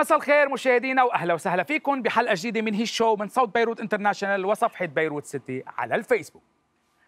مساء الخير مشاهدينا واهلا وسهلا فيكم بحلقه جديده من هي الشو من صوت بيروت انترناشونال وصفحه بيروت سيتي على الفيسبوك.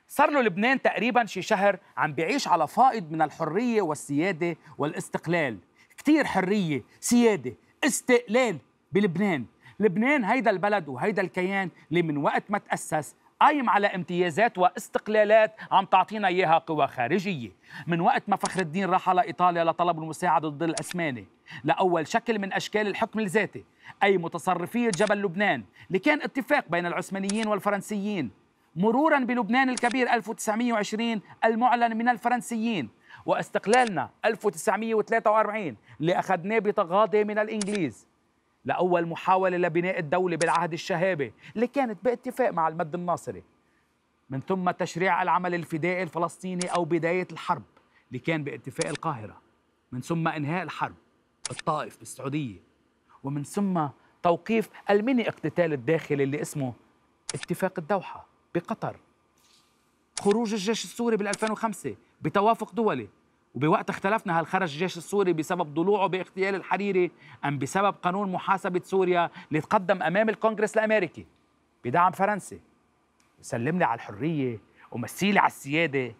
صار له لبنان تقريبا شي شهر عم بيعيش على فائض من الحريه والسياده والاستقلال، كثير حريه، سياده، استقلال بلبنان، لبنان هيدا البلد وهيدا الكيان اللي من وقت ما تاسس قايم على امتيازات واستقلالات عم تعطينا اياها قوى خارجيه من وقت ما فخر الدين راح على ايطاليا لطلب المساعده ضد الاسماني لاول شكل من اشكال الحكم الذاتي اي متصرفيه جبل لبنان اللي كان اتفاق بين العثمانيين والفرنسيين مرورا بلبنان الكبير 1920 المعلن من الفرنسيين واستقلالنا 1943 اللي اخذناه بتغاضي من الانجليز لأول محاولة لبناء الدولة بالعهد الشهابي اللي كانت باتفاق مع المد الناصري من ثم تشريع العمل الفدائي الفلسطيني أو بداية الحرب اللي كان باتفاق القاهرة من ثم إنهاء الحرب الطائف بالسعودية ومن ثم توقيف الميني اقتتال الداخلي اللي اسمه اتفاق الدوحة بقطر خروج الجيش السوري بال 2005 بتوافق دولي وبوقت اختلفنا هل خرج الجيش السوري بسبب ضلوعه باغتيال الحريري أم بسبب قانون محاسبة سوريا اللي تقدم أمام الكونغرس الأمريكي بدعم فرنسي سلم لي على الحرية ومسيلي على السيادة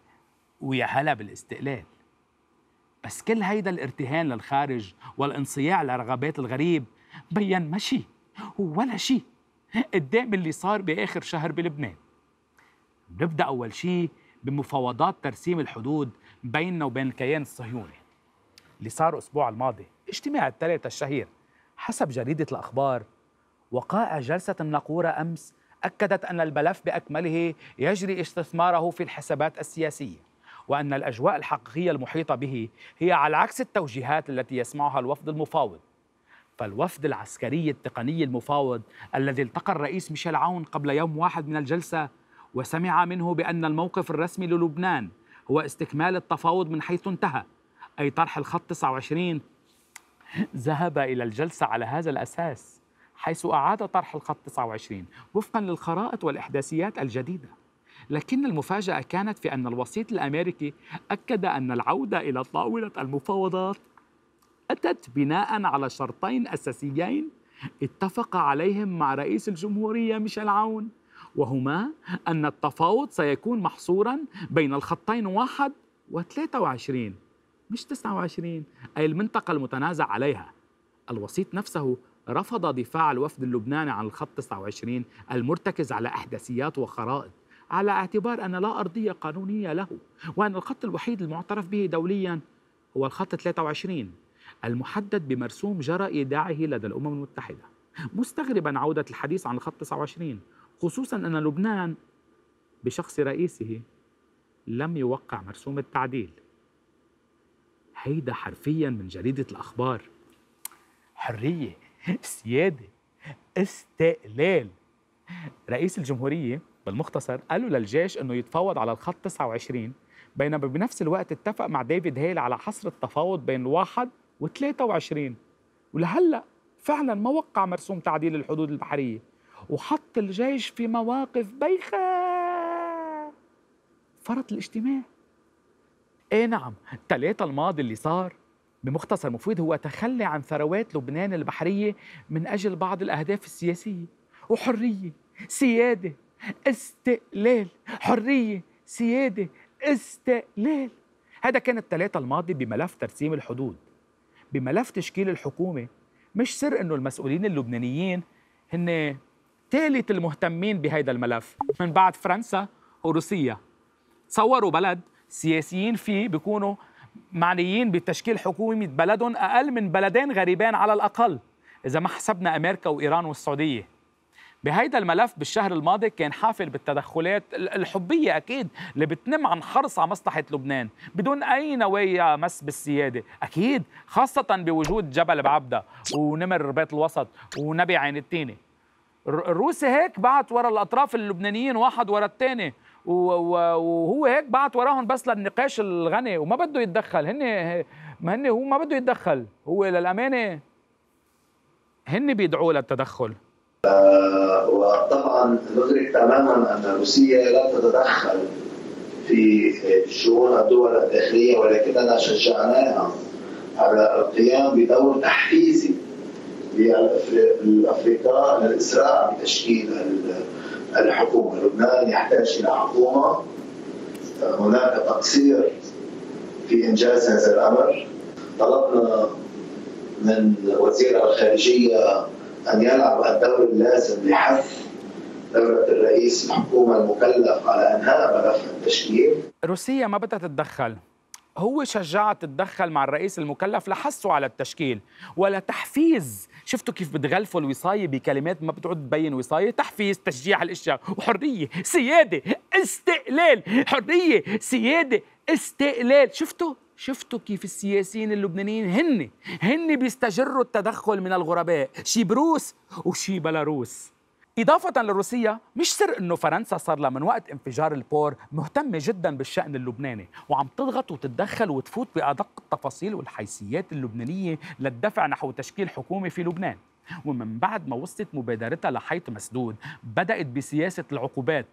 ويا هلا بالاستقلال بس كل هيدا الارتهان للخارج والانصياع لرغبات الغريب بين ماشي ولا شيء قدام اللي صار بآخر شهر بلبنان بنبدأ أول شيء بمفاوضات ترسيم الحدود بيننا وبين الكيان الصهيوني اللي صار الأسبوع الماضي اجتماع الثلاثة الشهير حسب جريدة الأخبار وقائع جلسة النقورة أمس أكدت أن الملف بأكمله يجري استثماره في الحسابات السياسية وأن الأجواء الحقيقية المحيطة به هي على عكس التوجيهات التي يسمعها الوفد المفاوض فالوفد العسكري التقني المفاوض الذي التقى الرئيس ميشيل عون قبل يوم واحد من الجلسة وسمع منه بأن الموقف الرسمي للبنان هو استكمال التفاوض من حيث انتهى أي طرح الخط 29 ذهب إلى الجلسة على هذا الأساس حيث أعاد طرح الخط 29 وفقا للخرائط والإحداثيات الجديدة لكن المفاجأة كانت في أن الوسيط الأمريكي أكد أن العودة إلى طاولة المفاوضات أتت بناء على شرطين أساسيين اتفق عليهم مع رئيس الجمهورية ميشيل عون وهما أن التفاوض سيكون محصورا بين الخطين 1 و23 مش 29 أي المنطقة المتنازع عليها الوسيط نفسه رفض دفاع الوفد اللبناني عن الخط 29 المرتكز على أحداثيات وخرائط على اعتبار أن لا أرضية قانونية له وأن الخط الوحيد المعترف به دوليا هو الخط 23 المحدد بمرسوم جرى إيداعه لدى الأمم المتحدة مستغربا عودة الحديث عن الخط 29 خصوصا أن لبنان بشخص رئيسه لم يوقع مرسوم التعديل هيدا حرفيا من جريدة الأخبار حرية سيادة استقلال رئيس الجمهورية بالمختصر قالوا للجيش أنه يتفاوض على الخط 29 بينما بنفس الوقت اتفق مع ديفيد هيل على حصر التفاوض بين الواحد و 23 ولهلأ فعلا ما وقع مرسوم تعديل الحدود البحرية وحط الجيش في مواقف بيخه فرط الاجتماع ايه نعم تلاتة الماضي اللي صار بمختصر مفيد هو تخلي عن ثروات لبنان البحرية من أجل بعض الأهداف السياسية وحرية سيادة استقلال حرية سيادة استقلال هذا كان الثلاثة الماضي بملف ترسيم الحدود بملف تشكيل الحكومة مش سر أنه المسؤولين اللبنانيين هن ثالث المهتمين بهذا الملف من بعد فرنسا وروسيا تصوروا بلد سياسيين فيه بيكونوا معنيين بتشكيل حكومة بلدهم أقل من بلدين غريبين على الأقل إذا ما حسبنا أمريكا وإيران والسعودية بهيدا الملف بالشهر الماضي كان حافل بالتدخلات الحبية أكيد اللي بتنم عن حرص على مصلحة لبنان بدون أي نوايا مس بالسيادة أكيد خاصة بوجود جبل بعبدة ونمر بيت الوسط ونبي عين التيني الروس هيك بعت ورا الاطراف اللبنانيين واحد ورا الثاني وهو هيك بعت وراهم بس للنقاش الغني وما بده يتدخل هن ما هن هو ما بده يتدخل هو للامانه هن بيدعوا للتدخل آه، وطبعا ندرك تماما ان روسيا لا تتدخل في شؤون الدول الداخليه ولكننا شجعناها على القيام بدور تحفيزي لافريقيا للاسراع بتشكيل الحكومه، لبنان يحتاج الى حكومه هناك تقصير في انجاز هذا الامر طلبنا من وزير الخارجيه ان يلعب الدور اللازم لحث دولة الرئيس الحكومة المكلف على إنهاء ملف التشكيل روسيا ما بدها تتدخل هو شجعها تتدخل مع الرئيس المكلف لحثه على التشكيل ولا تحفيز شفتوا كيف بتغلفوا الوصايه بكلمات ما بتعود تبين وصايه تحفيز تشجيع الاشياء وحريه سياده استقلال حريه سياده استقلال شفتوا شفتوا كيف السياسيين اللبنانيين هن هن بيستجروا التدخل من الغرباء شي بروس وشي بلاروس إضافة لروسيا مش سر أنه فرنسا صار لها من وقت انفجار البور مهتمة جدا بالشأن اللبناني وعم تضغط وتتدخل وتفوت بأدق التفاصيل والحيثيات اللبنانية للدفع نحو تشكيل حكومة في لبنان ومن بعد ما وصلت مبادرتها لحيط مسدود بدأت بسياسة العقوبات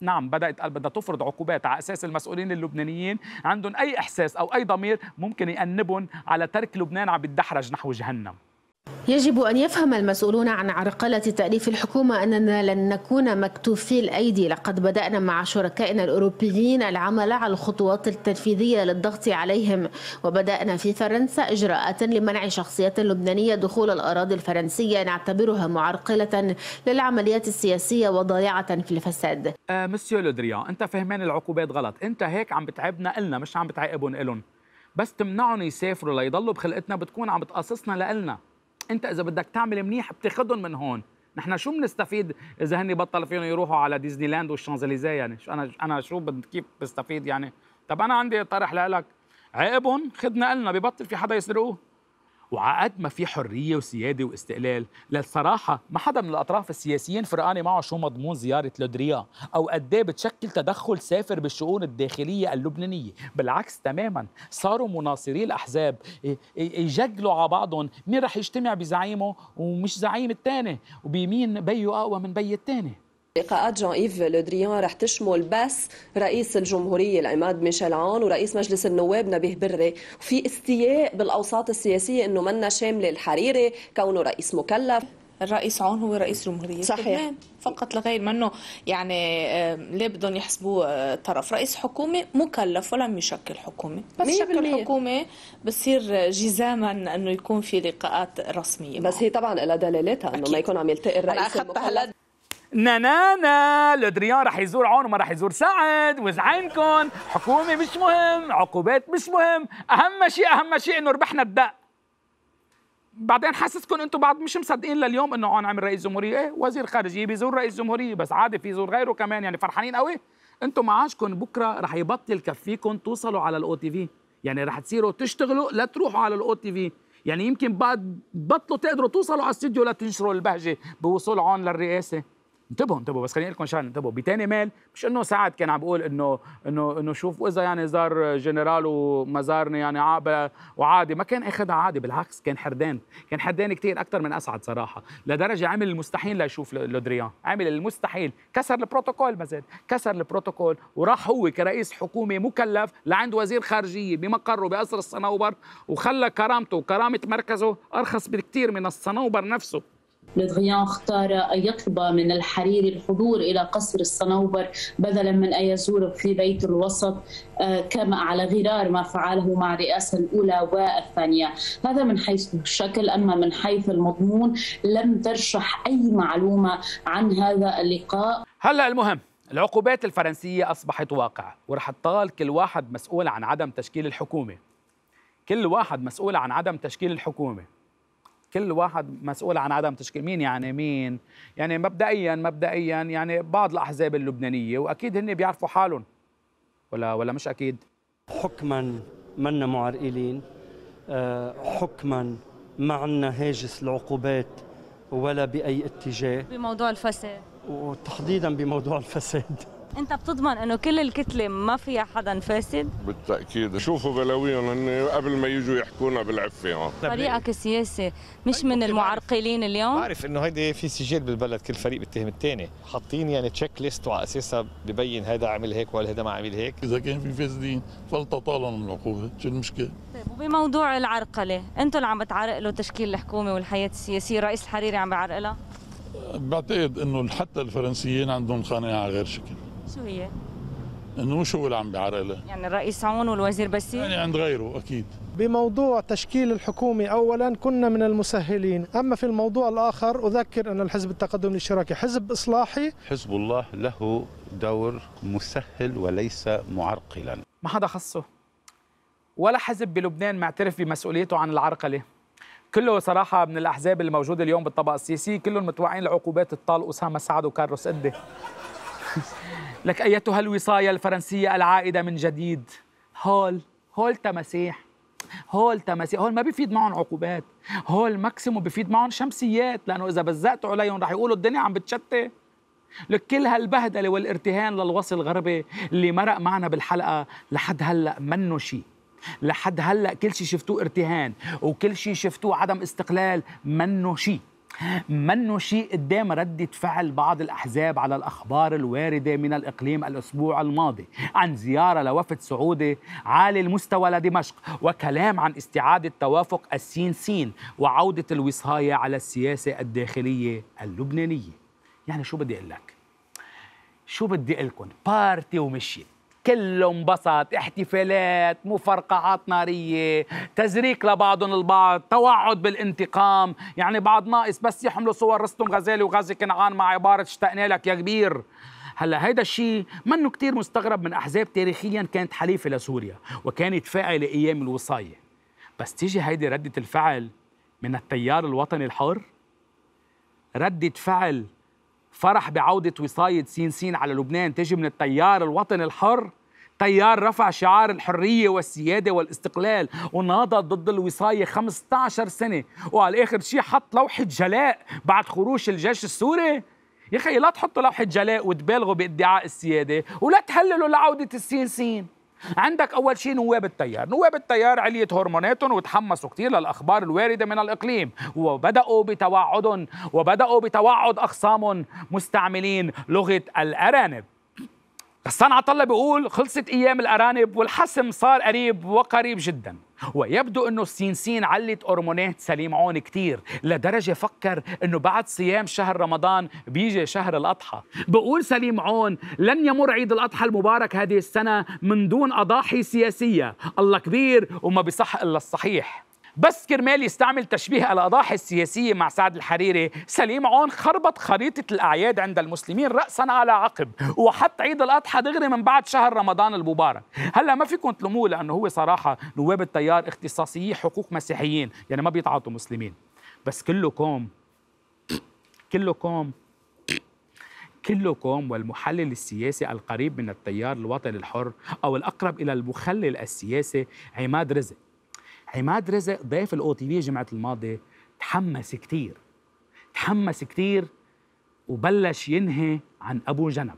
نعم بدأت قال بدها تفرض عقوبات على أساس المسؤولين اللبنانيين عندهم أي إحساس أو أي ضمير ممكن يأنبهم على ترك لبنان عم يتدحرج نحو جهنم يجب أن يفهم المسؤولون عن عرقلة تأليف الحكومة أننا لن نكون مكتوفي الأيدي لقد بدأنا مع شركائنا الأوروبيين العمل على الخطوات التنفيذية للضغط عليهم وبدأنا في فرنسا إجراءات لمنع شخصيات لبنانية دخول الأراضي الفرنسية نعتبرها معرقلة للعمليات السياسية وضائعة في الفساد أه مسيو لودريان أنت فهمان العقوبات غلط أنت هيك عم بتعبنا إلنا مش عم بتعاقبهم إلهم بس تمنعهم يسافروا ليضلوا بخلقتنا بتكون عم بتقصصنا لإلنا انت اذا بدك تعمل منيح بتاخذهم من هون نحن شو بنستفيد اذا هن بطل فيهم يروحوا على ديزني لاند والشانزليزيه يعني انا انا شو بد كيف بستفيد يعني طب انا عندي طرح لك عيبهم خدنا قلنا ببطل في حدا يسرقوه وعقد ما في حريه وسياده واستقلال للصراحه ما حدا من الاطراف السياسيين فرقانه معه شو مضمون زياره لودريا او قد إيه بتشكل تدخل سافر بالشؤون الداخليه اللبنانيه بالعكس تماما صاروا مناصري الاحزاب يجدلوا على بعضهم مين رح يجتمع بزعيمه ومش زعيم الثاني وبيمين بيو اقوى من بي الثاني لقاءات جون ايف لودريان رح تشمل بس رئيس الجمهوريه العماد ميشيل عون ورئيس مجلس النواب نبيه بري وفي استياء بالاوساط السياسيه انه منا شامله الحريري كونه رئيس مكلف الرئيس عون هو رئيس جمهورية صحيح لبنان فقط لغير منه يعني لا بدهم يحسبوه آه، طرف رئيس حكومة مكلف ولم يشكل حكومة بس شكل حكومة بصير جزاما انه يكون في لقاءات رسمية بس معه. هي طبعا لها دلالاتها انه ما يكون عم يلتقي الرئيس المكلف نانانا لودريان رح يزور عون وما رح يزور سعد وزعينكم حكومه مش مهم عقوبات مش مهم اهم شيء اهم شيء انه ربحنا الدق بعدين حاسسكم انتم بعض مش مصدقين لليوم انه عون عمل رئيس جمهوريه ايه وزير خارجيه بيزور رئيس جمهوريه بس عادي في يزور غيره كمان يعني فرحانين قوي انتم معاشكم بكره رح يبطل كفيكم توصلوا على الاو تي في يعني رح تصيروا تشتغلوا لا تروحوا على الاو تي في يعني يمكن بعد بطلوا تقدروا توصلوا على الاستديو لتنشروا البهجه بوصول عون للرئاسه انتبهوا انتبهوا بس خليني اقول لكم شغله انتبهوا بتاني مال مش انه سعد كان عم بقول انه انه انه شوف واذا يعني زار جنرال ومزارني يعني عابه وعادي ما كان اخذها عادي بالعكس كان حردان كان حردان كثير اكثر من اسعد صراحه لدرجه عمل المستحيل ليشوف لودريان عمل المستحيل كسر البروتوكول مزاد كسر البروتوكول وراح هو كرئيس حكومه مكلف لعند وزير خارجيه بمقره بقصر الصنوبر وخلى كرامته وكرامه مركزه ارخص بكثير من الصنوبر نفسه لدغيان اختار أن يطلب من الحريري الحضور إلى قصر الصنوبر بدلا من أن يزوره في بيت الوسط آه، كما على غرار ما فعله مع الرئاسة الأولى والثانية هذا من حيث الشكل أما من حيث المضمون لم ترشح أي معلومة عن هذا اللقاء هلأ المهم العقوبات الفرنسية أصبحت واقع ورح تطال كل واحد مسؤول عن عدم تشكيل الحكومة كل واحد مسؤول عن عدم تشكيل الحكومة كل واحد مسؤول عن عدم تشكيل مين يعني مين يعني مبدئيا مبدئيا يعني بعض الاحزاب اللبنانيه واكيد هن بيعرفوا حالهم ولا ولا مش اكيد حكما منا معرقلين آه، حكما ما عندنا هاجس العقوبات ولا باي اتجاه بموضوع الفساد وتحديدا بموضوع الفساد انت بتضمن انه كل الكتله ما فيها حدا فاسد بالتاكيد شوفوا بلاويهم هن قبل ما يجوا يحكونا بالعفه هون فريقك طيب. السياسي مش من طيب، المعرقلين اليوم بعرف انه هيدي في سجل بالبلد كل فريق بيتهم الثاني حاطين يعني تشيك ليست وعلى اساسها ببين هذا عمل هيك ولا هذا ما عمل هيك اذا كان في فاسدين فلتطالهم العقوبه شو المشكله طيب وبموضوع العرقله انتم اللي عم بتعرقلوا تشكيل الحكومه والحياه السياسيه رئيس الحريري عم بعرقلها بعتقد انه حتى الفرنسيين عندهم قناعه غير شكل شو هي؟ انه شو اللي عم بيعرقلها؟ يعني الرئيس عون والوزير بسيم؟ يعني عند غيره اكيد بموضوع تشكيل الحكومة أولا كنا من المسهلين أما في الموضوع الآخر أذكر أن الحزب التقدم الاشتراكي حزب إصلاحي حزب الله له دور مسهل وليس معرقلا ما حدا خصه ولا حزب بلبنان معترف بمسؤوليته عن العرقلة كله صراحة من الأحزاب الموجودة اليوم بالطبقة السياسية كلهم متوقعين لعقوبات الطال أسامة سعد وكارلوس قدي لك أيتها الوصاية الفرنسية العائدة من جديد هول هول تماسيح هول تماسيح هول ما بيفيد معهم عقوبات هول ماكسيمو بيفيد معهم شمسيات لأنه إذا بزقتوا عليهم رح يقولوا الدنيا عم بتشتت لك كل هالبهدله والارتهان للوصل الغربي اللي مرق معنا بالحلقه لحد هلا منه شيء لحد هلا كل شيء شفتوه ارتهان وكل شيء شفتوه عدم استقلال منه شيء منه شيء قدام ردة فعل بعض الأحزاب على الأخبار الواردة من الإقليم الأسبوع الماضي عن زيارة لوفد سعودي عالي المستوى لدمشق وكلام عن استعادة توافق السين سين وعودة الوصاية على السياسة الداخلية اللبنانية يعني شو بدي أقول لك شو بدي أقول لكم بارتي ومشيت كله انبسط احتفالات مفرقعات نارية تزريك لبعضهم البعض توعد بالانتقام يعني بعض ناقص بس يحملوا صور رستم غزالي وغازي كنعان مع عبارة اشتقنا لك يا كبير هلا هيدا الشيء منه كتير مستغرب من احزاب تاريخيا كانت حليفه لسوريا وكانت فاعله ايام الوصايه بس تيجي هيدي رده الفعل من التيار الوطني الحر رده فعل فرح بعودة وصاية سين سين على لبنان تجي من التيار الوطني الحر تيار رفع شعار الحرية والسيادة والاستقلال وناضل ضد الوصاية 15 سنة وعلى آخر شيء حط لوحة جلاء بعد خروج الجيش السوري يا أخي لا تحطوا لوحة جلاء وتبالغوا بادعاء السيادة ولا تهللوا لعودة السين سين عندك اول شيء نواب التيار نواب التيار عليت هرموناتهم وتحمسوا كثير للاخبار الوارده من الاقليم وبداوا بتوعد وبداوا بتوعد اخصامهم مستعملين لغه الارانب غسان عطلة بيقول خلصت أيام الأرانب والحسم صار قريب وقريب جدا ويبدو أنه السينسين علت هرمونات سليم عون كتير لدرجة فكر أنه بعد صيام شهر رمضان بيجي شهر الأضحى بقول سليم عون لن يمر عيد الأضحى المبارك هذه السنة من دون أضاحي سياسية الله كبير وما بصح إلا الصحيح بس كرمال يستعمل تشبيه الأضاحي السياسية مع سعد الحريري سليم عون خربط خريطة الأعياد عند المسلمين رأسا على عقب وحط عيد الأضحى دغري من بعد شهر رمضان المبارك هلا ما فيكم تلوموه لأنه هو صراحة نواب التيار اختصاصيي حقوق مسيحيين يعني ما بيتعاطوا مسلمين بس كلكم كلكم كلكم والمحلل السياسي القريب من التيار الوطني الحر أو الأقرب إلى المخلل السياسي عماد رزق عماد رزق ضيف الاو تي في جمعه الماضي تحمس كثير تحمس كثير وبلش ينهي عن ابو جنب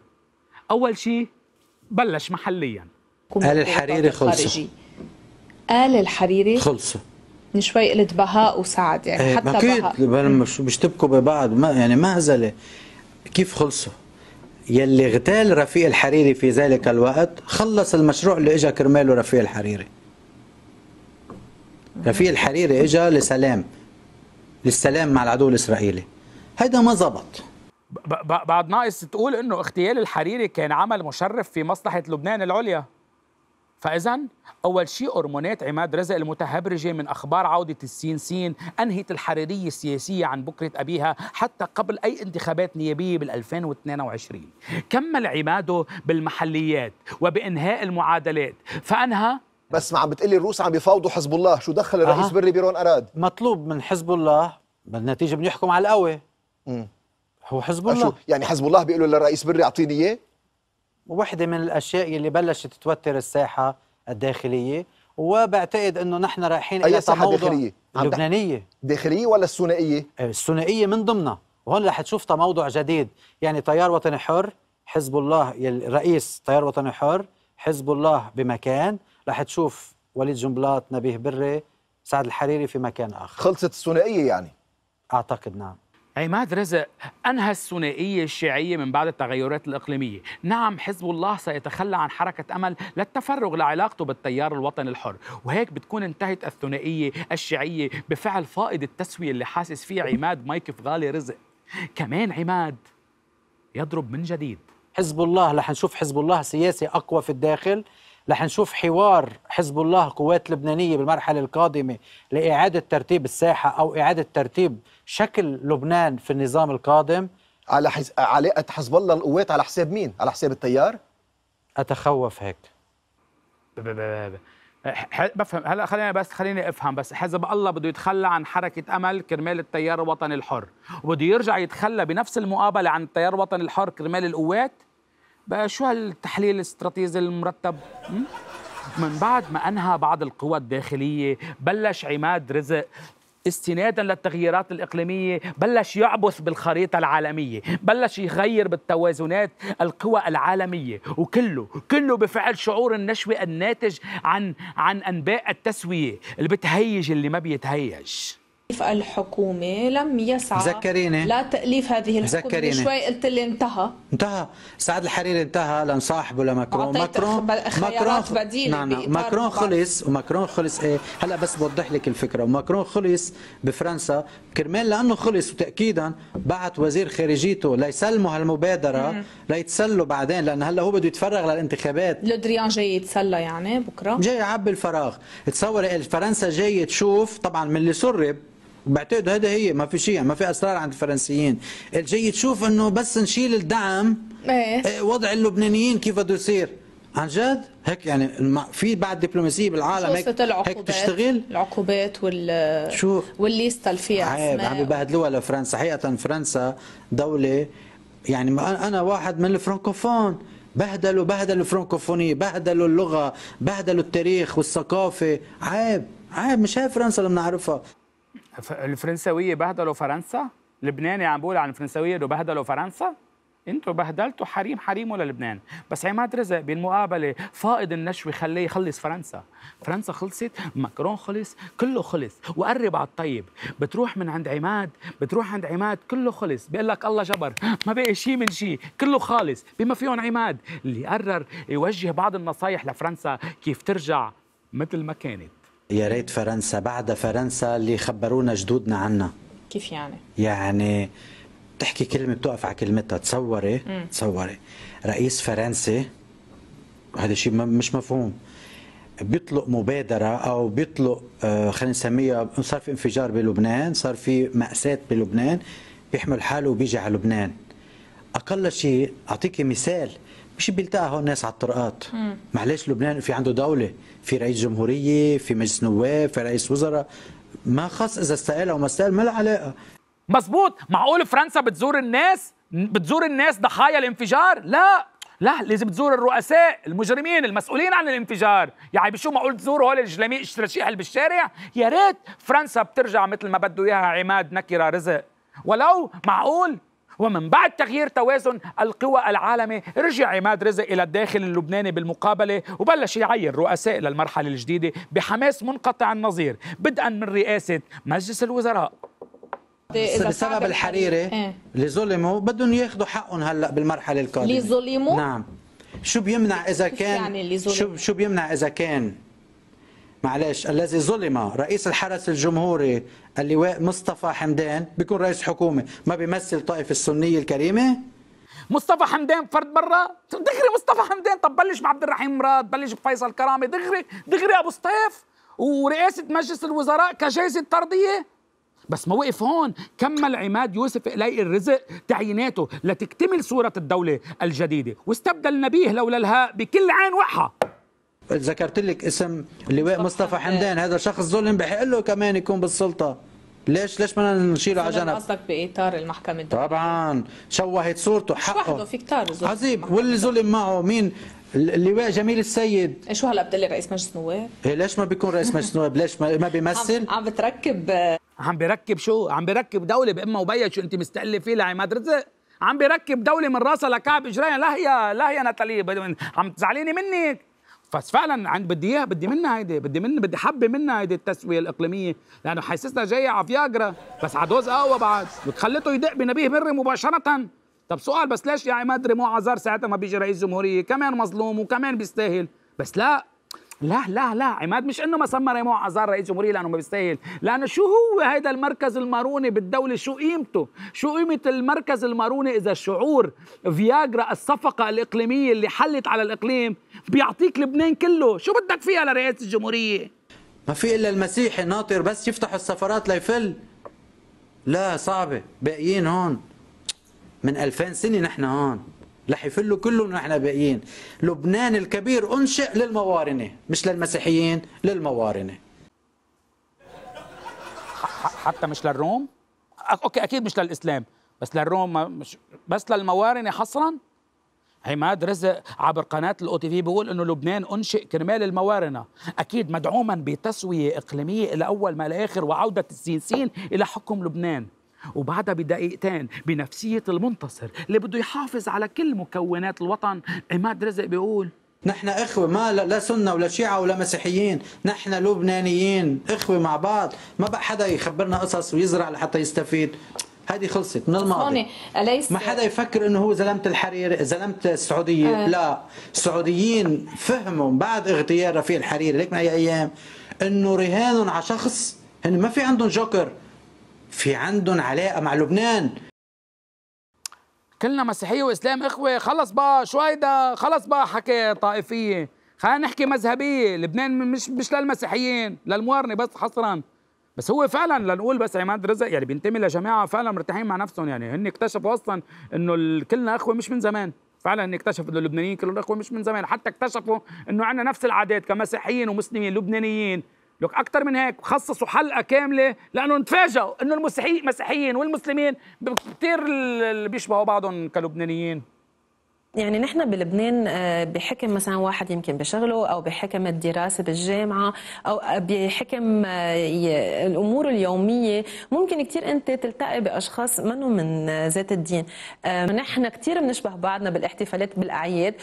اول شيء بلش محليا آل الحريري خلصوا آل الحريري خلصوا من شوي قلت بهاء وسعد يعني إيه، حتى بهاء لما بيشتبكوا ببعض ما يعني مهزله كيف خلصوا؟ يلي اغتال رفيق الحريري في ذلك الوقت خلص المشروع اللي اجى كرماله رفيق الحريري رفيق الحريري اجى لسلام للسلام مع العدو الاسرائيلي هيدا ما زبط بعد ناقص تقول انه اغتيال الحريري كان عمل مشرف في مصلحه لبنان العليا فاذا اول شيء هرمونات عماد رزق المتهبرجه من اخبار عوده السين سين انهت الحريريه السياسيه عن بكره ابيها حتى قبل اي انتخابات نيابيه بال 2022 كمل عماده بالمحليات وبانهاء المعادلات فانهى بس ما عم بتقلي الروس عم بيفاوضوا حزب الله شو دخل الرئيس أه. بيرون اراد مطلوب من حزب الله بالنتيجه بنحكم على القوي هو حزب أه، الله يعني حزب الله بيقولوا للرئيس بري اعطيني اياه وحده من الاشياء اللي بلشت تتوتر الساحه الداخليه وبعتقد انه نحن رايحين الى تموضع داخليه لبنانيه داخليه ولا الثنائيه أه، الثنائيه من ضمنها وهون رح تشوف تموضع جديد يعني تيار وطني حر حزب الله الرئيس تيار وطني حر حزب الله بمكان رح تشوف وليد جنبلاط نبيه بري سعد الحريري في مكان اخر خلصت الثنائيه يعني اعتقد نعم عماد رزق أنهى الثنائية الشيعية من بعد التغيرات الإقليمية نعم حزب الله سيتخلى عن حركة أمل للتفرغ لعلاقته بالتيار الوطني الحر وهيك بتكون انتهت الثنائية الشيعية بفعل فائض التسوية اللي حاسس فيه عماد مايك غالي رزق كمان عماد يضرب من جديد حزب الله رح نشوف حزب الله سياسي أقوى في الداخل رح نشوف حوار حزب الله القوات اللبنانية بالمرحلة القادمة لإعادة ترتيب الساحة أو إعادة ترتيب شكل لبنان في النظام القادم على حز... علاقة حزب الله القوات على حساب مين؟ على حساب التيار؟ أتخوف هيك بفهم هلا خليني بس خليني افهم بس حزب الله بده يتخلى عن حركه امل كرمال التيار الوطني الحر وبده يرجع يتخلى بنفس المقابله عن التيار الوطني الحر كرمال القوات بقى شو هالتحليل الاستراتيجي المرتب من بعد ما أنهى بعض القوى الداخلية بلش عماد رزق استنادا للتغييرات الإقليمية بلش يعبث بالخريطة العالمية بلش يغير بالتوازنات القوى العالمية وكله كله بفعل شعور النشوة الناتج عن عن أنباء التسوية اللي بتهيج اللي ما بيتهيج الحكومة لم يسعى ذكريني لا تأليف هذه الحكومة ذكريني شوي قلت لي انتهى انتهى سعد الحريري انتهى لنصاحبه لمكرون ماكرون ماكرون بديلة نعم نعم ماكرون خلص وماكرون خلص ايه هلا بس بوضح لك الفكرة وماكرون خلص بفرنسا كرمال لأنه خلص وتأكيدا بعت وزير خارجيته ليسلموا هالمبادرة ليتسلوا بعدين لأن هلا هو بده يتفرغ للانتخابات لودريان جاي يتسلى يعني بكرة جاي يعبي الفراغ تصوري إيه؟ فرنسا جاي تشوف طبعا من اللي سرب بعتقد هذا هي ما في شيء يعني ما في اسرار عند الفرنسيين الجاي تشوف انه بس نشيل الدعم إيه. ايه. وضع اللبنانيين كيف بده يصير عن جد هيك يعني في بعد دبلوماسيه بالعالم هيك العقوبات هيك تشتغل العقوبات وال شو والليستا اللي فيها عيب عم يبهدلوها لفرنسا حقيقه فرنسا دوله يعني انا واحد من الفرنكوفون بهدلوا بهدلوا الفرنكوفونيه بهدلوا اللغه بهدلوا التاريخ والثقافه عيب عيب مش هي فرنسا اللي بنعرفها الفرنساويه بهدلوا فرنسا لبناني عم بقول عن الفرنساويه انه بهدلوا فرنسا انتوا بهدلتوا حريم حريمه للبنان بس عماد رزق بالمقابله فائض النشوه خليه يخلص فرنسا فرنسا خلصت ماكرون خلص كله خلص وقرب على الطيب بتروح من عند عماد بتروح عند عماد كله خلص بيقول لك الله جبر ما بقي شيء من شيء كله خالص بما فيهم عماد اللي قرر يوجه بعض النصايح لفرنسا كيف ترجع مثل ما كانت يا ريت فرنسا بعد فرنسا اللي خبرونا جدودنا عنها كيف يعني؟ يعني بتحكي كلمة بتوقف على كلمتها تصوري مم. تصوري رئيس فرنسي هذا شيء مش مفهوم بيطلق مبادرة أو بيطلق آه، خلينا نسميها صار في انفجار بلبنان صار في مأساة بلبنان بيحمل حاله وبيجي على لبنان أقل شيء أعطيكي مثال مش بيلتقى هون الناس على الطرقات معلش لبنان في عنده دولة في رئيس جمهورية في مجلس نواب في رئيس وزراء ما خص إذا استقال أو ما استقال ما له علاقة مظبوط معقول فرنسا بتزور الناس بتزور الناس ضحايا الانفجار لا لا لازم تزور الرؤساء المجرمين المسؤولين عن الانفجار يعني بشو معقول تزوروا هول الجلاميق الشراشيح اللي بالشارع يا ريت فرنسا بترجع مثل ما بده اياها عماد نكره رزق ولو معقول ومن بعد تغيير توازن القوى العالمي رجع عماد رزق إلى الداخل اللبناني بالمقابلة وبلش يعين رؤساء للمرحلة الجديدة بحماس منقطع النظير بدءا من رئاسة مجلس الوزراء بسبب الحريري إيه. اللي ظلموا بدهم ياخذوا حقهم هلا بالمرحله القادمه اللي ظلموا نعم شو بيمنع اذا كان يعني اللي شو شو بيمنع اذا كان معلش الذي ظلم رئيس الحرس الجمهوري اللواء مصطفى حمدان بيكون رئيس حكومه ما بيمثل الطائفه السنيه الكريمه مصطفى حمدان فرد برا دغري مصطفى حمدان طب بلش بعبد الرحيم مراد بلش بفيصل كرامه دغري دغري ابو سطيف ورئاسه مجلس الوزراء كجائزه طرديه بس ما وقف هون كمل عماد يوسف إلي الرزق تعييناته لتكتمل صورة الدولة الجديدة واستبدل نبيه لولا الهاء بكل عين وقحة ذكرت لك اسم اللواء مصطفى حمدان هذا شخص ظلم بحق له كمان يكون بالسلطه ليش ليش ما نشيله على جنب قصدك باطار المحكمه الدولية. طبعا شوهت صورته حقه وحده في كتار ظلم عظيم واللي ظلم معه مين اللواء جميل السيد شو هلا بتقلي رئيس مجلس نواب؟ إيه، ليش ما بيكون رئيس مجلس نواب؟ ليش ما, ما بيمثل؟ عم, عم بتركب عم بركب شو؟ عم بركب دوله بامها وبيا شو انت مستقله فيه لعماد رزق؟ عم بركب دوله من راسها لكعب اجريها لا هي لا هي نتالي عم تزعليني منك فعلا عند بدي اياها بدي منها هيدي بدي من بدي حبه منها هيدي التسويه الاقليميه لانه حاسسنا جايه على فياجرا بس على دوز اقوى بعد وتخلته يدق بنبيه بري مباشره طب سؤال بس ليش يا عماد ريمو عزار ساعتها ما بيجي رئيس جمهوريه كمان مظلوم وكمان بيستاهل بس لا لا لا لا عماد مش انه ما سمى ريمون عزار رئيس جمهوريه لانه ما بيستاهل لانه شو هو هذا المركز الماروني بالدوله شو قيمته شو قيمه المركز الماروني اذا شعور فياجرا الصفقه الاقليميه اللي حلت على الاقليم بيعطيك لبنان كله شو بدك فيها لرئاسه الجمهوريه ما في الا المسيحي ناطر بس يفتح السفرات ليفل لا صعبه باقيين هون من 2000 سنه نحن هون رح يفلوا كلهم نحن باقيين لبنان الكبير أنشئ للموارنة مش للمسيحيين للموارنة حتى مش للروم اوكي اكيد مش للاسلام بس للروم مش بس للموارنه حصرا عماد رزق عبر قناة الأو تي في بيقول إنه لبنان أنشئ كرمال الموارنة، أكيد مدعوما بتسوية إقليمية إلى أول ما لآخر وعودة السياسيين إلى حكم لبنان، وبعدها بدقيقتين بنفسية المنتصر اللي بده يحافظ على كل مكونات الوطن عماد رزق بيقول نحن اخوه ما لا سنه ولا شيعه ولا مسيحيين، نحن لبنانيين اخوه مع بعض، ما بقى حدا يخبرنا قصص ويزرع لحتى يستفيد. هذه خلصت من الماضي أليس ما حدا يفكر انه هو زلمه الحريري زلمه السعوديه آه. لا السعوديين فهموا بعد اغتيال رفيق الحريري ليك من اي ايام انه رهانهم على شخص هن ما في عندهم جوكر في عندهم علاقه مع لبنان كلنا مسيحيه واسلام اخوه خلص بقى شوي ده خلص بقى حكي طائفيه خلينا نحكي مذهبيه لبنان مش مش للمسيحيين للموارنه بس حصرا بس هو فعلا لنقول بس عماد رزق يعني بينتمي لجماعه فعلا مرتاحين مع نفسهم يعني هن اكتشفوا اصلا انه كلنا اخوه مش من زمان فعلا هن اكتشفوا انه اللبنانيين كلهم اخوه مش من زمان حتى اكتشفوا انه عندنا نفس العادات كمسيحيين ومسلمين لبنانيين لك اكثر من هيك خصصوا حلقه كامله لانه نتفاجئوا انه المسيحيين والمسلمين كثير بيشبهوا بعضهم كلبنانيين يعني نحن بلبنان آه، بحكم مثلا واحد يمكن بشغله او بحكم الدراسه بالجامعه او بحكم آه، الامور اليوميه ممكن كثير انت تلتقي باشخاص منهم من ذات الدين آه، نحن كثير بنشبه بعضنا بالاحتفالات بالاعياد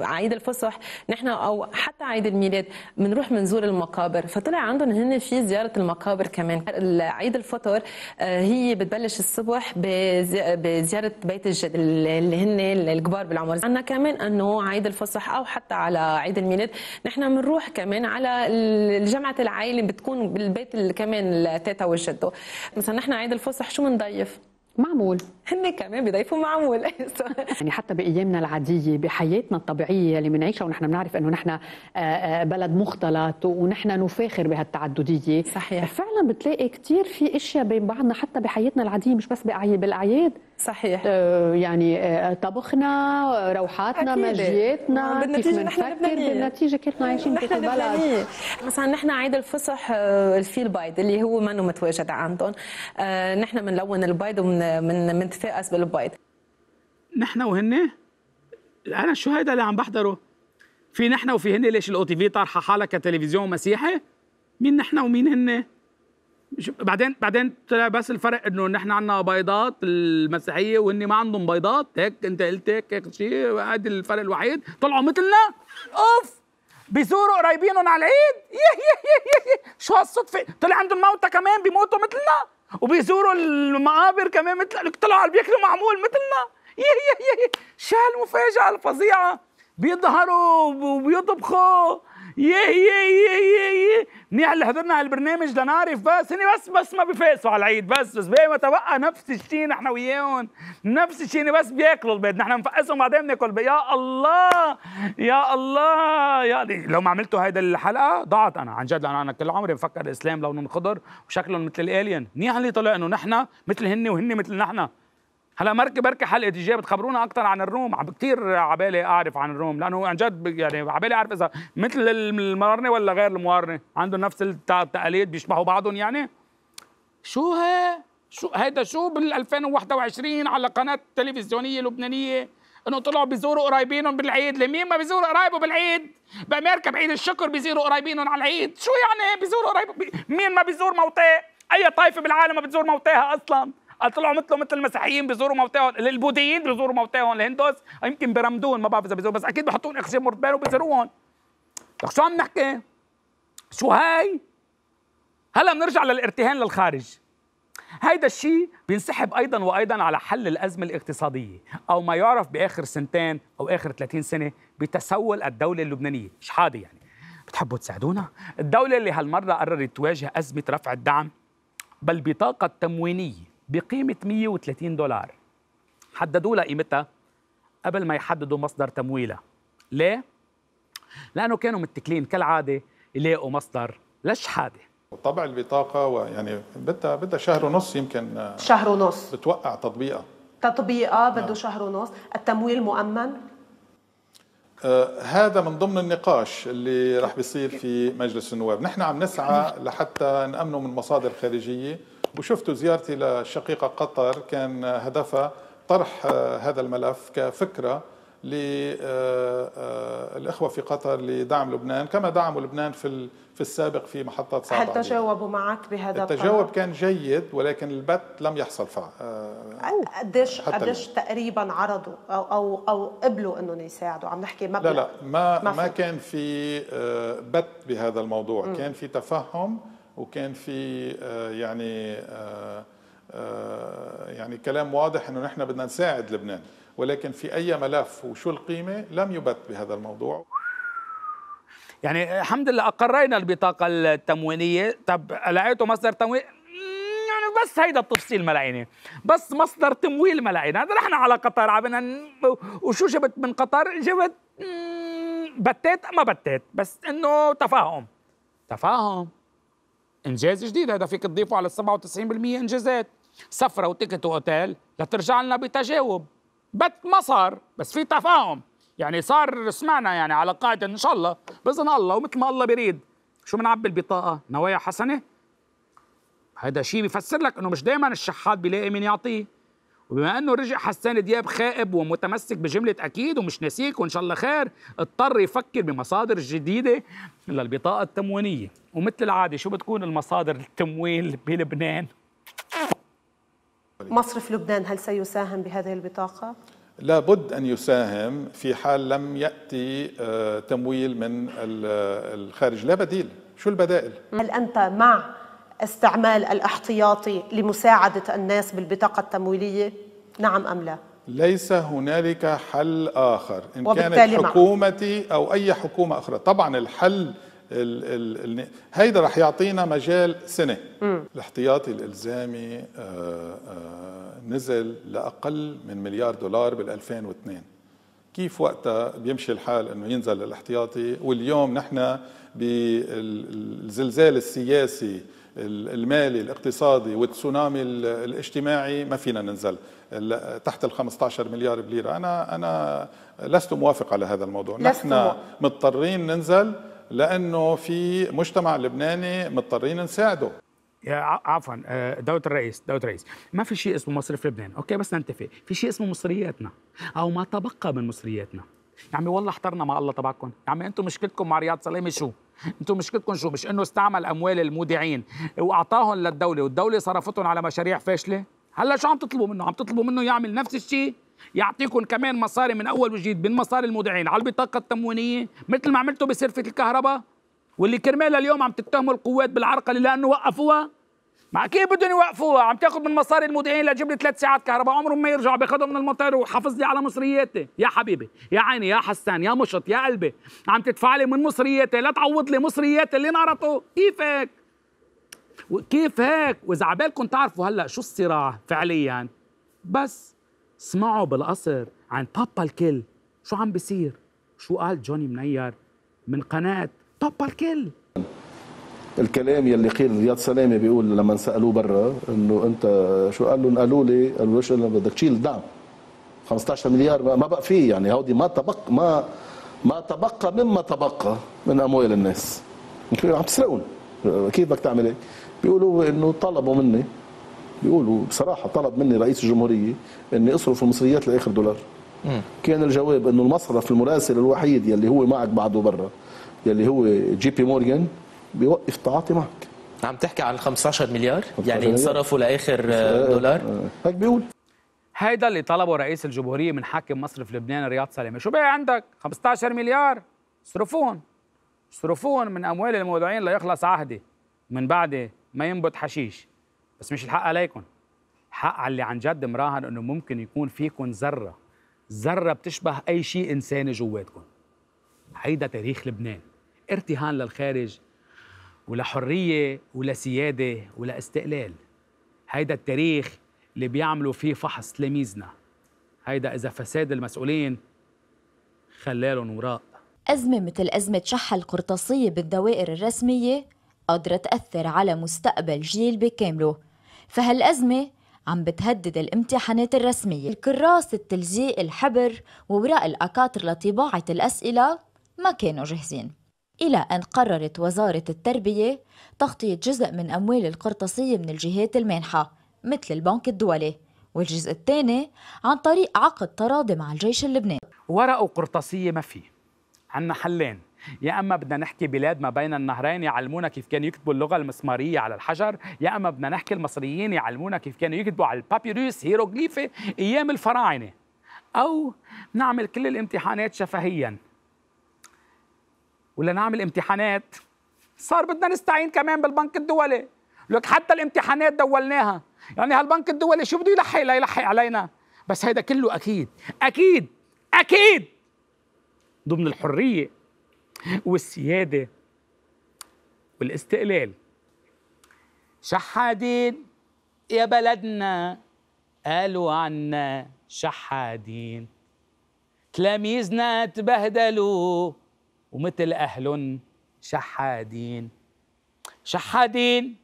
عيد الفصح نحن او حتى عيد الميلاد بنروح بنزور المقابر فطلع عندهم هن في زياره المقابر كمان عيد الفطر هي بتبلش الصبح بزياره بيت الجد اللي هن الكبار بالعمر عندنا كمان انه عيد الفصح او حتى على عيد الميلاد نحن بنروح كمان على الجمعه العائله بتكون بالبيت كمان التيتا والجدو مثلا نحن عيد الفصح شو بنضيف معمول هن كمان بيضيفوا معمول يعني حتى بايامنا العاديه بحياتنا الطبيعيه اللي بنعيشها ونحن بنعرف انه نحن آه، آه، بلد مختلط ونحن نفاخر بهالتعدديه صحيح فعلا بتلاقي كثير في اشياء بين بعضنا حتى بحياتنا العاديه مش بس بالاعياد صحيح آه، يعني آه، طبخنا روحاتنا مجياتنا بالنتيجه نحن بالنتيجه كنا عايشين في البلد مثلا نحن عيد الفصح في آه، البيض اللي هو منه متواجد عندهم نحن بنلون البيض ومنتفاقس بالبيض نحن وهن انا شو هيدا اللي عم بحضره في نحن وفي هن ليش الاو تي في طارحه حالها كتلفزيون مسيحي مين نحن ومين هن بعدين بعدين طلع بس الفرق انه نحن عندنا بيضات المسيحيه وهن ما عندهم بيضات هيك انت قلت هيك هيك شيء هذا الفرق الوحيد طلعوا مثلنا اوف بيزوروا قرايبينهم على العيد يه يه يه يه شو هالصدفه طلع عندهم موتى كمان بيموتوا مثلنا وبيزوروا المقابر كمان مثل طلعوا على بياكلوا معمول مثلنا يه يه يه شو هالمفاجاه الفظيعه بيظهروا وبيطبخوا يه يه يه يه يه منيح اللي حضرنا على البرنامج لنعرف بس هني بس بس ما بفاسوا على العيد بس بس باقي ما تبقى نفس الشيء نحن وياهم نفس الشيء بس بياكلوا البيض نحن بنفقسهم بعدين بناكل يا الله يا الله يا دي. لو ما عملتوا هيدا الحلقه ضاعت انا عن جد لانه انا كل عمري بفكر الاسلام لونهم خضر وشكلهم مثل الالين منيح اللي طلع انه نحن مثل هن وهن مثل نحن هلا مرك بركي حلقه تجيه بتخبرونا اكثر عن الروم عم كثير عبالي اعرف عن الروم لانه عن جد يعني عبالي اعرف اذا مثل الموارنة ولا غير الموارنة عندهم نفس التقاليد بيشبهوا بعضهم يعني شو ها شو هيدا شو بال 2021 على قناه تلفزيونيه لبنانيه انه طلعوا بيزوروا قرايبينهم بالعيد لمين ما بيزوروا قرايبه بالعيد بامريكا بعيد الشكر بيزوروا قرايبينهم على العيد شو يعني بيزوروا قرايبه مين ما بيزور موتاه اي طائفه بالعالم ما بتزور موتاها اصلا طلعوا مثله مثل المسيحيين بيزوروا موتاهم البوذيين بيزوروا موتاهم الهندوس يمكن برمدون ما بعرف اذا بيزوروا بس اكيد بحطون اخشام مرتبان وبيزوروهم لك شو عم نحكي؟ شو هاي؟ هلا بنرجع للارتهان للخارج هيدا الشيء بينسحب ايضا وايضا على حل الازمه الاقتصاديه او ما يعرف باخر سنتين او اخر 30 سنه بتسول الدوله اللبنانيه مش حاضي يعني بتحبوا تساعدونا الدوله اللي هالمره قررت تواجه ازمه رفع الدعم بل بطاقه تموينيه بقيمة 130 دولار حددوا لها قيمتها قبل ما يحددوا مصدر تمويلها ليه؟ لأنه كانوا متكلين كالعادة يلاقوا مصدر للشحادة طبع البطاقة ويعني بدها بدها شهر ونص يمكن آه، شهر ونص بتوقع تطبيقها تطبيقها نعم. بده نعم. شهر ونص التمويل مؤمن آه هذا من ضمن النقاش اللي رح بيصير في مجلس النواب نحن عم نسعى لحتى نأمنه من مصادر خارجية وشفت زيارتي للشقيقة قطر كان هدفها طرح هذا الملف كفكرة للإخوة آه، آه، في قطر لدعم لبنان كما دعموا لبنان في في السابق في محطات صعبة هل تجاوبوا معك بهذا التجاوب كان جيد ولكن البت لم يحصل فعلا آه، قديش قديش تقريبا عرضوا أو, أو, أو قبلوا أنهم يساعدوا عم نحكي مبلغ لا لا ما, ما, ما كان في بت بهذا الموضوع م. كان في تفهم وكان في آه، يعني آه، آه، يعني كلام واضح انه نحن بدنا نساعد لبنان ولكن في اي ملف وشو القيمه لم يبت بهذا الموضوع يعني الحمد لله اقرينا البطاقه التموينيه طب لقيتوا مصدر تمويل يعني بس هيدا التفصيل ملاعينة بس مصدر تمويل ملاعينة هذا نحن على قطر عبنا وشو جبت من قطر جبت بتات ما بتات بس انه تفاهم تفاهم انجاز جديد هذا فيك تضيفه على 97% انجازات سفره وتيكت واوتيل لترجع لنا بتجاوب بت ما صار بس في تفاهم يعني صار سمعنا يعني على قاعده ان شاء الله باذن الله ومثل ما الله بيريد شو بنعبي البطاقه نوايا حسنه هذا شيء بيفسر لك انه مش دائما الشحات بيلاقي مين يعطيه وبما انه رجع حسان دياب خائب ومتمسك بجمله اكيد ومش ناسيك وان شاء الله خير اضطر يفكر بمصادر جديده للبطاقه التموينيه ومثل العاده شو بتكون المصادر التمويل بلبنان مصرف لبنان هل سيساهم بهذه البطاقه لابد ان يساهم في حال لم ياتي آه، تمويل من آه، الخارج لا بديل شو البدائل هل انت مع استعمال الاحتياطي لمساعدة الناس بالبطاقة التمويلية؟ نعم أم لا؟ ليس هنالك حل آخر إن كانت نعم. حكومتي أو أي حكومة أخرى طبعا الحل ال ال ال هيدا رح يعطينا مجال سنة م. الاحتياطي الإلزامي آآ آه، آآ آه، نزل لأقل من مليار دولار بال2002 كيف وقتها بيمشي الحال انه ينزل الاحتياطي واليوم نحن بالزلزال السياسي المالي الاقتصادي والتسونامي الاجتماعي ما فينا ننزل تحت ال 15 مليار بليرة انا انا لست موافق على هذا الموضوع نحن مضطرين ننزل لانه في مجتمع لبناني مضطرين نساعده عفوا دولة آه، الرئيس دولة الرئيس ما في شيء اسمه مصرف لبنان اوكي بس ننتفق في شيء اسمه مصرياتنا او ما تبقى من مصرياتنا يا عمي والله احترنا مع الله تبعكم يا عمي انتم مشكلتكم مع رياض سلامه شو انتم مشكلتكم شو مش انه استعمل اموال المودعين واعطاهم للدوله والدوله صرفتهم على مشاريع فاشله هلا شو عم تطلبوا منه عم تطلبوا منه يعمل نفس الشيء يعطيكم كمان مصاري من اول وجديد من مصاري المودعين على البطاقه التموينيه مثل ما عملتوا بصرفه الكهرباء واللي كرمال اليوم عم تتهموا القوات بالعرقله لانه وقفوها مع كيف بدهم يوقفوها عم تاخذ من مصاري المودعين لجيب لي ثلاث ساعات كهرباء عمرهم ما يرجعوا بياخذوا من المطار وحافظ لي على مصرياتي يا حبيبي يا عيني يا حسان يا مشط يا قلبي عم تدفع لي من مصرياتي لا تعوض لي مصرياتي اللي انقرضوا كيف هيك وكيف هيك واذا عبالكم تعرفوا هلا شو الصراع فعليا بس اسمعوا بالقصر عن بابا الكل شو عم بيصير شو قال جوني منير من قناه بابا الكل الكلام يلي قيل رياض سلامه بيقول لما سالوه برا انه انت شو قال لهم قالوا لي قالوا ليش بدك تشيل الدعم 15 مليار ما بقى فيه يعني هودي ما تبقى ما ما تبقى مما تبقى من اموال الناس عم تسرقون كيف بدك تعمل هيك؟ بيقولوا انه طلبوا مني بيقولوا بصراحه طلب مني رئيس الجمهوريه اني اصرف المصريات لاخر دولار كان الجواب انه المصرف المراسل الوحيد يلي هو معك بعده برا يلي هو جي بي مورغان بيوقف تعاطي معك عم تحكي عن 15 مليار 15 يعني انصرفوا لاخر آه، آه، دولار آه، هيك بيقول هيدا اللي طلبه رئيس الجمهوريه من حاكم مصرف لبنان رياض سلامه شو بقى عندك 15 مليار صرفون صرفون من اموال المودعين ليخلص عهدي من بعد ما ينبت حشيش بس مش الحق عليكم الحق على اللي عن جد مراهن انه ممكن يكون فيكم ذره ذره بتشبه اي شيء انساني جواتكم هيدا تاريخ لبنان ارتهان للخارج ولا حرية ولا سيادة ولا استقلال هيدا التاريخ اللي بيعملوا فيه فحص تلاميذنا هيدا إذا فساد المسؤولين خلالهم وراء أزمة مثل أزمة شحة القرطاسية بالدوائر الرسمية قادرة تأثر على مستقبل جيل بكامله فهالأزمة عم بتهدد الامتحانات الرسمية الكراس التلزيق الحبر ووراق الأكاتر لطباعة الأسئلة ما كانوا جاهزين إلى أن قررت وزارة التربية تغطية جزء من أموال القرطاسية من الجهات المانحة مثل البنك الدولي والجزء الثاني عن طريق عقد تراضي مع الجيش اللبناني ورق وقرطاسية ما في عنا حلين يا اما بدنا نحكي بلاد ما بين النهرين يعلمونا كيف كانوا يكتبوا اللغه المسماريه على الحجر يا اما بدنا نحكي المصريين يعلمونا كيف كانوا يكتبوا على البابيروس هيروغليفي ايام الفراعنه او نعمل كل الامتحانات شفهيا ولا نعمل امتحانات صار بدنا نستعين كمان بالبنك الدولي لك حتى الامتحانات دولناها يعني هالبنك الدولي شو بده يلحق لا يلحق علينا بس هيدا كله اكيد اكيد اكيد ضمن الحريه والسياده والاستقلال شحادين يا بلدنا قالوا عنا شحادين تلاميذنا تبهدلوا ومثل أهلن شحادين شحادين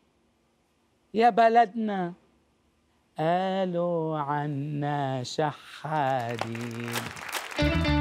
يا بلدنا قالوا عنا شحادين